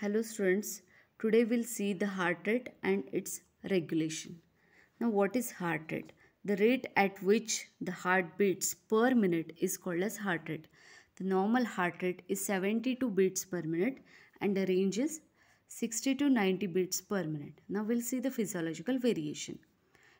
Hello students, today we'll see the heart rate and its regulation. Now what is heart rate? The rate at which the heart beats per minute is called as heart rate. The normal heart rate is 72 beats per minute and the range is 60 to 90 beats per minute. Now we'll see the physiological variation.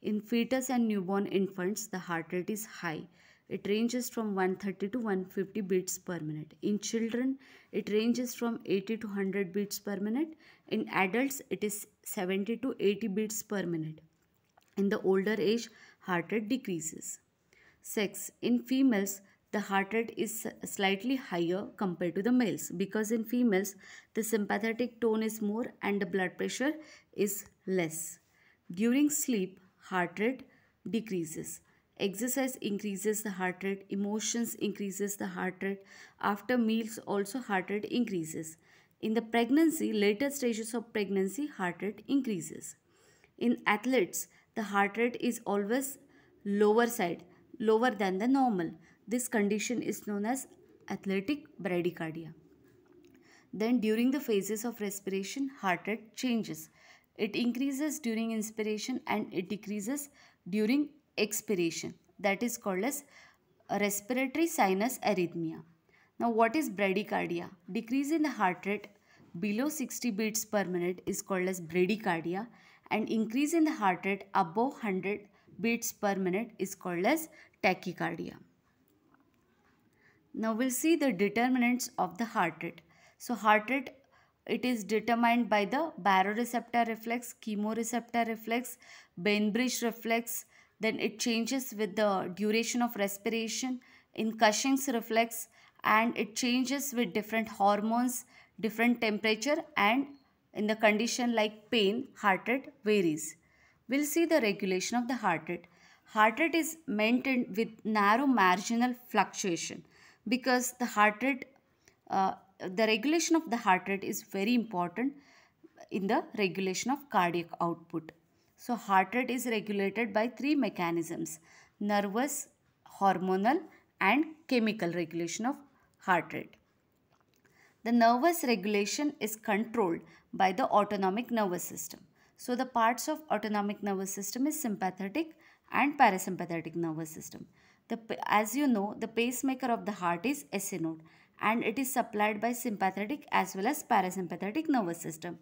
In fetus and newborn infants, the heart rate is high it ranges from 130 to 150 beats per minute. In children, it ranges from 80 to 100 beats per minute. In adults, it is 70 to 80 beats per minute. In the older age, heart rate decreases. Sex. In females, the heart rate is slightly higher compared to the males because in females, the sympathetic tone is more and the blood pressure is less. During sleep, heart rate decreases exercise increases the heart rate emotions increases the heart rate after meals also heart rate increases in the pregnancy later stages of pregnancy heart rate increases in athletes the heart rate is always lower side lower than the normal this condition is known as athletic bradycardia then during the phases of respiration heart rate changes it increases during inspiration and it decreases during expiration that is called as respiratory sinus arrhythmia. Now what is bradycardia? Decrease in the heart rate below 60 beats per minute is called as bradycardia and increase in the heart rate above 100 beats per minute is called as tachycardia. Now we'll see the determinants of the heart rate. So heart rate it is determined by the baroreceptor reflex, chemoreceptor reflex, Bainbridge reflex, then it changes with the duration of respiration. In Cushing's reflex and it changes with different hormones, different temperature and in the condition like pain, heart rate varies. We'll see the regulation of the heart rate. Heart rate is maintained with narrow marginal fluctuation because the heart rate, uh, the regulation of the heart rate is very important in the regulation of cardiac output. So heart rate is regulated by three mechanisms, nervous, hormonal and chemical regulation of heart rate. The nervous regulation is controlled by the autonomic nervous system. So the parts of autonomic nervous system is sympathetic and parasympathetic nervous system. The, as you know, the pacemaker of the heart is SA node and it is supplied by sympathetic as well as parasympathetic nervous system.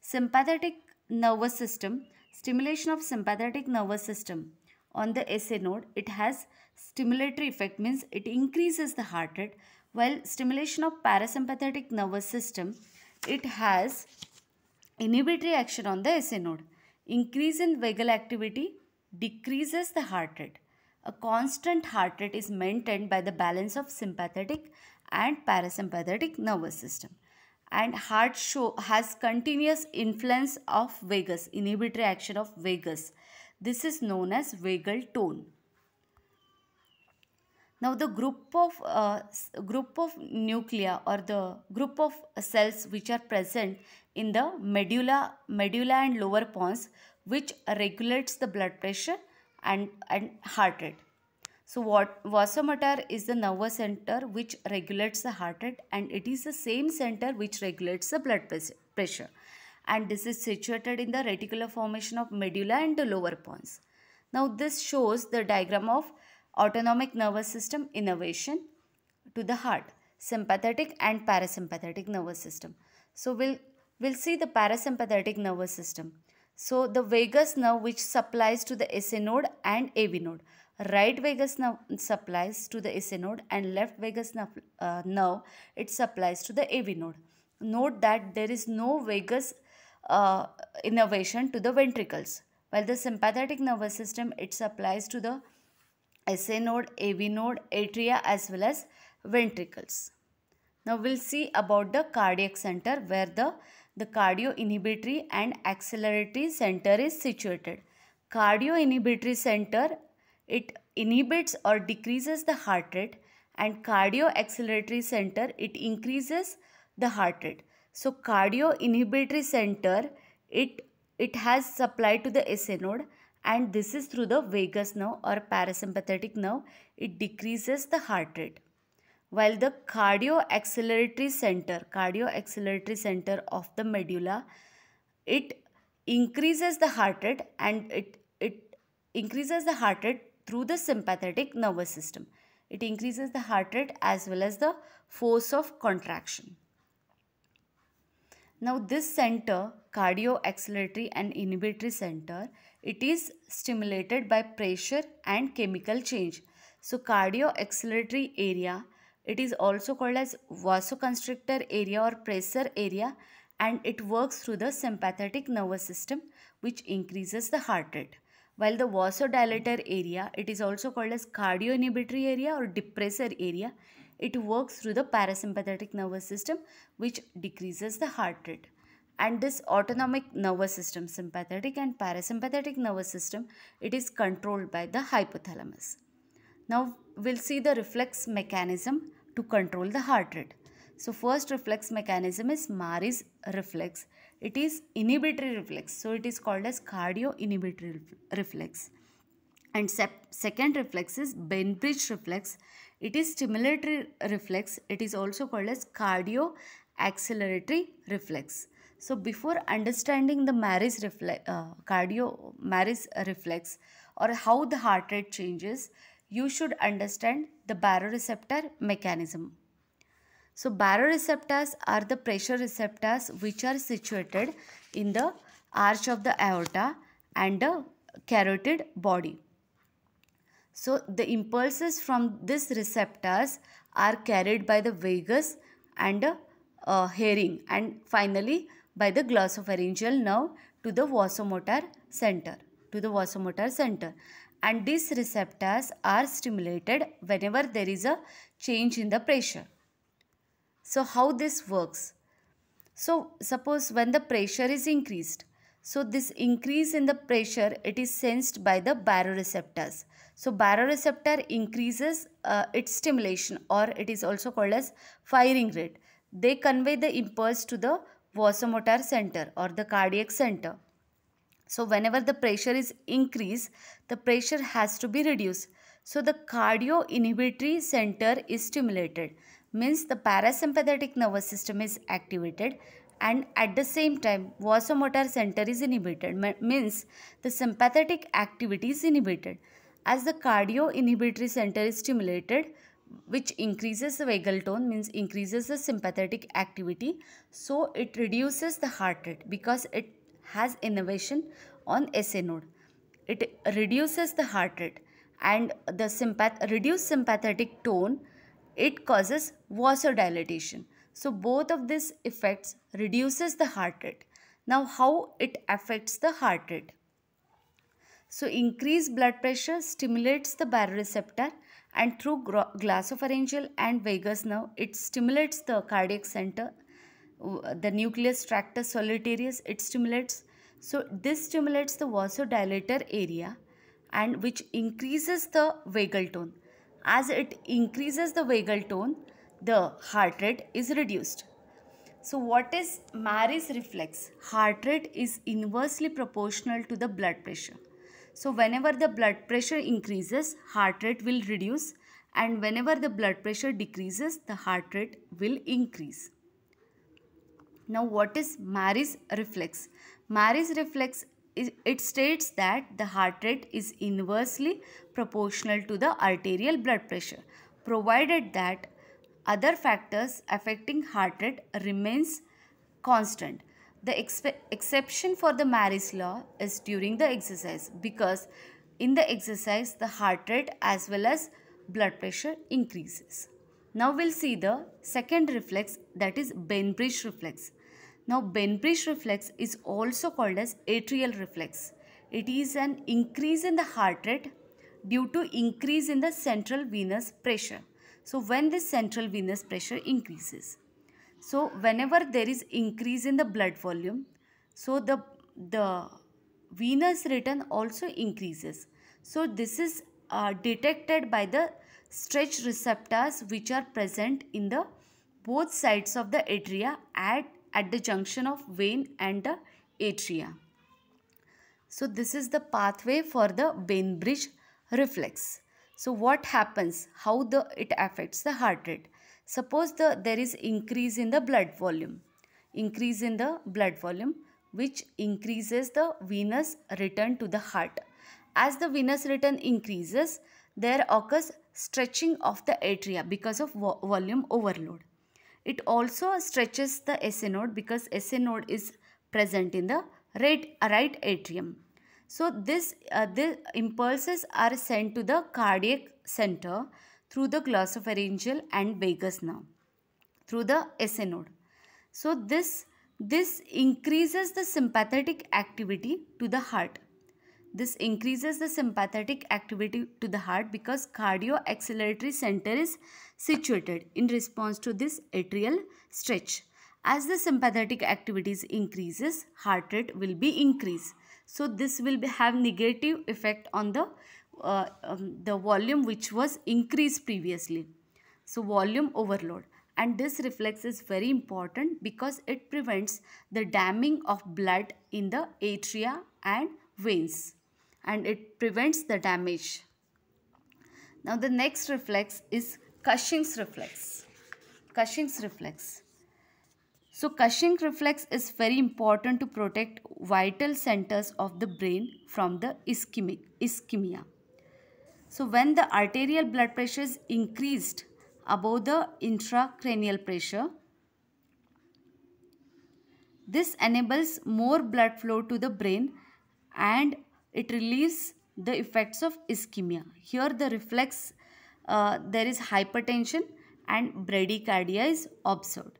Sympathetic nervous system Stimulation of sympathetic nervous system. On the SA node, it has stimulatory effect means it increases the heart rate while stimulation of parasympathetic nervous system, it has inhibitory action on the SA node. Increase in vagal activity decreases the heart rate. A constant heart rate is maintained by the balance of sympathetic and parasympathetic nervous system and heart show has continuous influence of vagus inhibitory action of vagus this is known as vagal tone now the group of uh, group of nuclei or the group of cells which are present in the medulla medulla and lower pons which regulates the blood pressure and and heart rate so what vasomotor is the nervous center which regulates the heart rate and it is the same center which regulates the blood pressure. And this is situated in the reticular formation of medulla and the lower pons. Now this shows the diagram of autonomic nervous system innervation to the heart, sympathetic and parasympathetic nervous system. So we'll, we'll see the parasympathetic nervous system. So the vagus nerve which supplies to the SA node and AV node right vagus nerve supplies to the SA node and left vagus nerve, uh, nerve it supplies to the AV node. Note that there is no vagus uh, innervation to the ventricles while the sympathetic nervous system it supplies to the SA node, AV node, atria as well as ventricles. Now we'll see about the cardiac center where the, the cardio inhibitory and acceleratory center is situated. Cardio inhibitory center it inhibits or decreases the heart rate and cardio acceleratory center, it increases the heart rate. So cardio inhibitory center, it, it has supplied to the SA node and this is through the vagus nerve or parasympathetic nerve. It decreases the heart rate while the cardioacceleratory center cardioacceleratory center of the medulla it increases the heart rate and it it increases the heart rate through the sympathetic nervous system. It increases the heart rate as well as the force of contraction. Now this center, cardio acceleratory and inhibitory center, it is stimulated by pressure and chemical change. So cardio acceleratory area, it is also called as vasoconstrictor area or pressor area and it works through the sympathetic nervous system which increases the heart rate. While the vasodilator area, it is also called as cardioinhibitory area or depressor area. It works through the parasympathetic nervous system which decreases the heart rate. And this autonomic nervous system, sympathetic and parasympathetic nervous system, it is controlled by the hypothalamus. Now we'll see the reflex mechanism to control the heart rate. So first reflex mechanism is Maris reflex it is inhibitory reflex so it is called as cardio inhibitory reflex and second reflex is benbridge reflex it is stimulatory reflex it is also called as cardio acceleratory reflex so before understanding the Maris reflex, uh, cardio Maris reflex or how the heart rate changes, you should understand the baroreceptor mechanism. So baroreceptors are the pressure receptors which are situated in the arch of the aorta and the carotid body. So the impulses from these receptors are carried by the vagus and a uh, and finally by the glossopharyngeal nerve to the vasomotor center to the vasomotor center and these receptors are stimulated whenever there is a change in the pressure so how this works? So suppose when the pressure is increased, so this increase in the pressure, it is sensed by the baroreceptors. So baroreceptor increases uh, its stimulation or it is also called as firing rate. They convey the impulse to the vasomotor center or the cardiac center. So whenever the pressure is increased, the pressure has to be reduced. So the cardio inhibitory center is stimulated means the parasympathetic nervous system is activated and at the same time vasomotor center is inhibited means the sympathetic activity is inhibited as the cardio inhibitory center is stimulated which increases the vagal tone means increases the sympathetic activity so it reduces the heart rate because it has innervation on SA node it reduces the heart rate and the sympath reduced sympathetic tone it causes vasodilatation. So both of these effects reduces the heart rate. Now how it affects the heart rate? So increased blood pressure stimulates the baroreceptor and through glossopharyngeal and vagus nerve, it stimulates the cardiac center, the nucleus tractus solitarius, it stimulates. So this stimulates the vasodilator area and which increases the vagal tone. As it increases the vagal tone, the heart rate is reduced. So what is Maris reflex? Heart rate is inversely proportional to the blood pressure. So whenever the blood pressure increases, heart rate will reduce and whenever the blood pressure decreases, the heart rate will increase. Now what is Maris reflex? Maris reflex it states that the heart rate is inversely proportional to the arterial blood pressure provided that other factors affecting heart rate remains constant. The ex exception for the Maris law is during the exercise because in the exercise the heart rate as well as blood pressure increases. Now we'll see the second reflex that is Bainbridge reflex. Now Benbridge reflex is also called as atrial reflex. It is an increase in the heart rate due to increase in the central venous pressure. So when this central venous pressure increases. So whenever there is increase in the blood volume, so the, the venous return also increases. So this is uh, detected by the stretch receptors which are present in the both sides of the atria at at the junction of vein and the atria. So this is the pathway for the vein bridge reflex. So what happens? How the it affects the heart rate? Suppose the there is increase in the blood volume, increase in the blood volume which increases the venous return to the heart. As the venous return increases, there occurs stretching of the atria because of volume overload. It also stretches the SA node because SA node is present in the right, right atrium. So this, uh, the impulses are sent to the cardiac center through the glossopharyngeal and vagus nerve through the SA node. So this, this increases the sympathetic activity to the heart. This increases the sympathetic activity to the heart because cardio-acceleratory center is situated in response to this atrial stretch. As the sympathetic activities increases, heart rate will be increased. So this will be, have negative effect on the, uh, um, the volume which was increased previously. So volume overload and this reflex is very important because it prevents the damming of blood in the atria and veins and it prevents the damage. Now the next reflex is Cushing's reflex. Cushing's reflex. So Cushing reflex is very important to protect vital centers of the brain from the ischemia. So when the arterial blood pressure is increased above the intracranial pressure, this enables more blood flow to the brain and it relieves the effects of ischemia. Here the reflex, uh, there is hypertension and bradycardia is observed.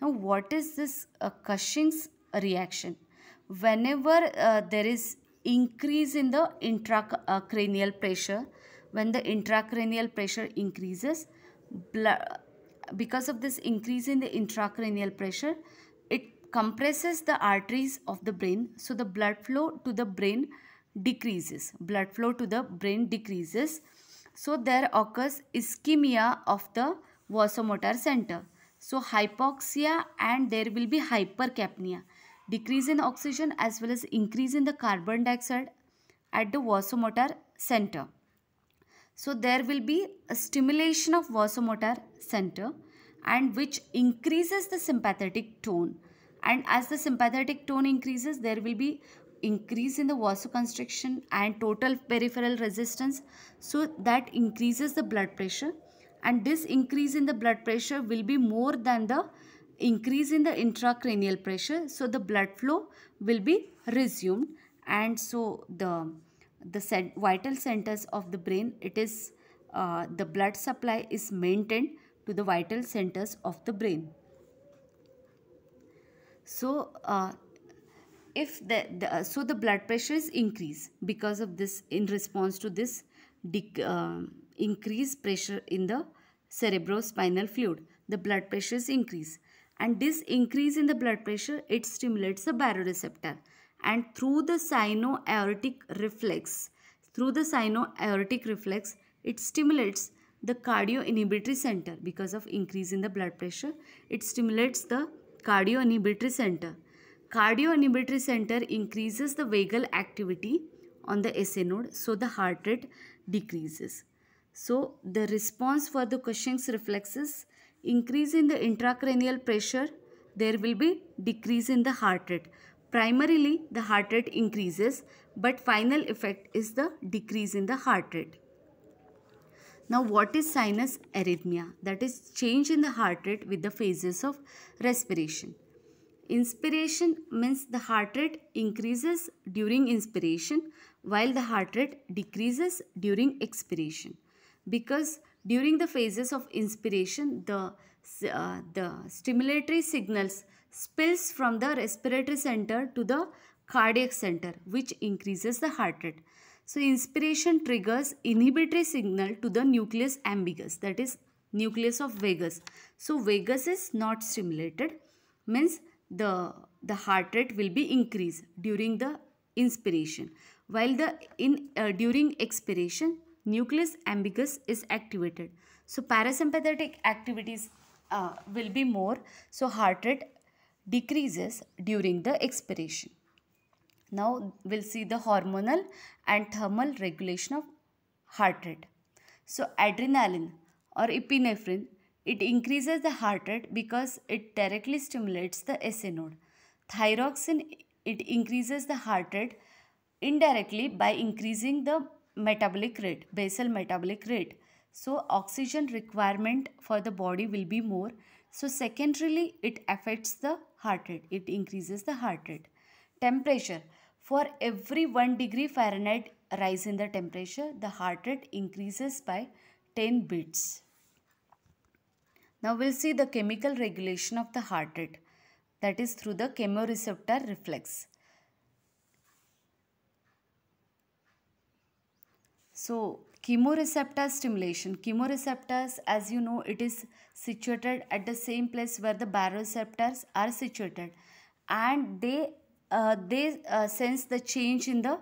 Now what is this uh, Cushing's reaction? Whenever uh, there is increase in the intracranial uh, pressure, when the intracranial pressure increases, because of this increase in the intracranial pressure, it compresses the arteries of the brain. So the blood flow to the brain decreases. Blood flow to the brain decreases. So there occurs ischemia of the vasomotor center. So hypoxia and there will be hypercapnia. Decrease in oxygen as well as increase in the carbon dioxide at the vasomotor center. So there will be a stimulation of vasomotor center and which increases the sympathetic tone. And as the sympathetic tone increases, there will be increase in the vasoconstriction and total peripheral resistance so that increases the blood pressure and this increase in the blood pressure will be more than the increase in the intracranial pressure so the blood flow will be resumed and so the the vital centers of the brain it is uh, the blood supply is maintained to the vital centers of the brain so uh, if the, the uh, so the blood pressure is increased because of this in response to this uh, increased pressure in the cerebrospinal fluid the blood pressure is increased and this increase in the blood pressure it stimulates the baroreceptor and through the sinoaortic reflex through the sinoaortic reflex it stimulates the cardio inhibitory center because of increase in the blood pressure it stimulates the cardio inhibitory center Cardio inhibitory center increases the vagal activity on the SA node, so the heart rate decreases. So the response for the Cushing's reflexes increase in the intracranial pressure, there will be decrease in the heart rate. Primarily the heart rate increases but final effect is the decrease in the heart rate. Now what is sinus arrhythmia? That is change in the heart rate with the phases of respiration. Inspiration means the heart rate increases during inspiration while the heart rate decreases during expiration. Because during the phases of inspiration, the, uh, the stimulatory signals spills from the respiratory center to the cardiac center which increases the heart rate. So inspiration triggers inhibitory signal to the nucleus ambiguous that is nucleus of vagus. So vagus is not stimulated means the, the heart rate will be increased during the inspiration. While the in uh, during expiration, nucleus ambiguous is activated. So parasympathetic activities uh, will be more. So heart rate decreases during the expiration. Now we'll see the hormonal and thermal regulation of heart rate. So adrenaline or epinephrine it increases the heart rate because it directly stimulates the SA node. Thyroxine, it increases the heart rate indirectly by increasing the metabolic rate, basal metabolic rate. So oxygen requirement for the body will be more. So secondarily, it affects the heart rate. It increases the heart rate. Temperature. For every 1 degree Fahrenheit rise in the temperature, the heart rate increases by 10 beats. Now we'll see the chemical regulation of the heart rate that is through the chemoreceptor reflex. So chemoreceptor stimulation. Chemoreceptors as you know it is situated at the same place where the baroreceptors are situated and they uh, they uh, sense the change in the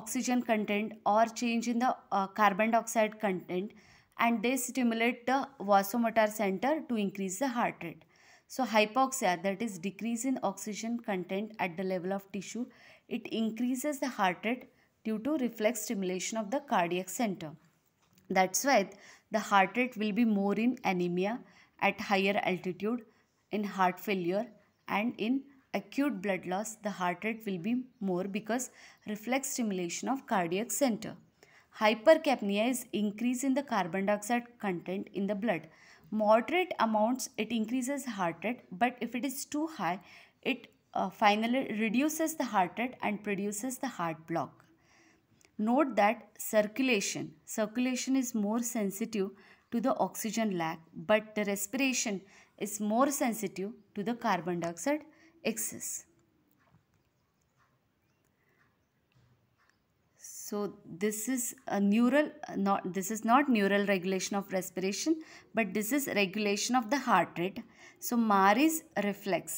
oxygen content or change in the uh, carbon dioxide content and they stimulate the vasomotor center to increase the heart rate. So hypoxia that is decrease in oxygen content at the level of tissue it increases the heart rate due to reflex stimulation of the cardiac center. That's why the heart rate will be more in anemia at higher altitude, in heart failure and in acute blood loss the heart rate will be more because reflex stimulation of cardiac center. Hypercapnia is increase in the carbon dioxide content in the blood. Moderate amounts, it increases heart rate, but if it is too high, it uh, finally reduces the heart rate and produces the heart block. Note that circulation, circulation is more sensitive to the oxygen lack, but the respiration is more sensitive to the carbon dioxide excess. so this is a neural not this is not neural regulation of respiration but this is regulation of the heart rate so maris reflex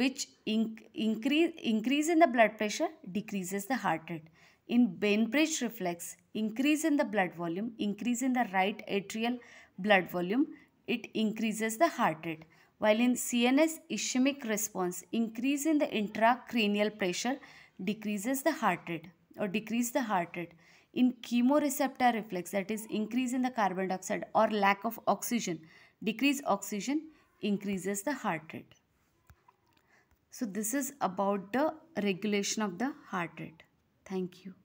which increase increase in the blood pressure decreases the heart rate in Bainbridge reflex increase in the blood volume increase in the right atrial blood volume it increases the heart rate while in CNS ischemic response increase in the intracranial pressure decreases the heart rate or decrease the heart rate in chemoreceptor reflex that is increase in the carbon dioxide or lack of oxygen decrease oxygen increases the heart rate so this is about the regulation of the heart rate thank you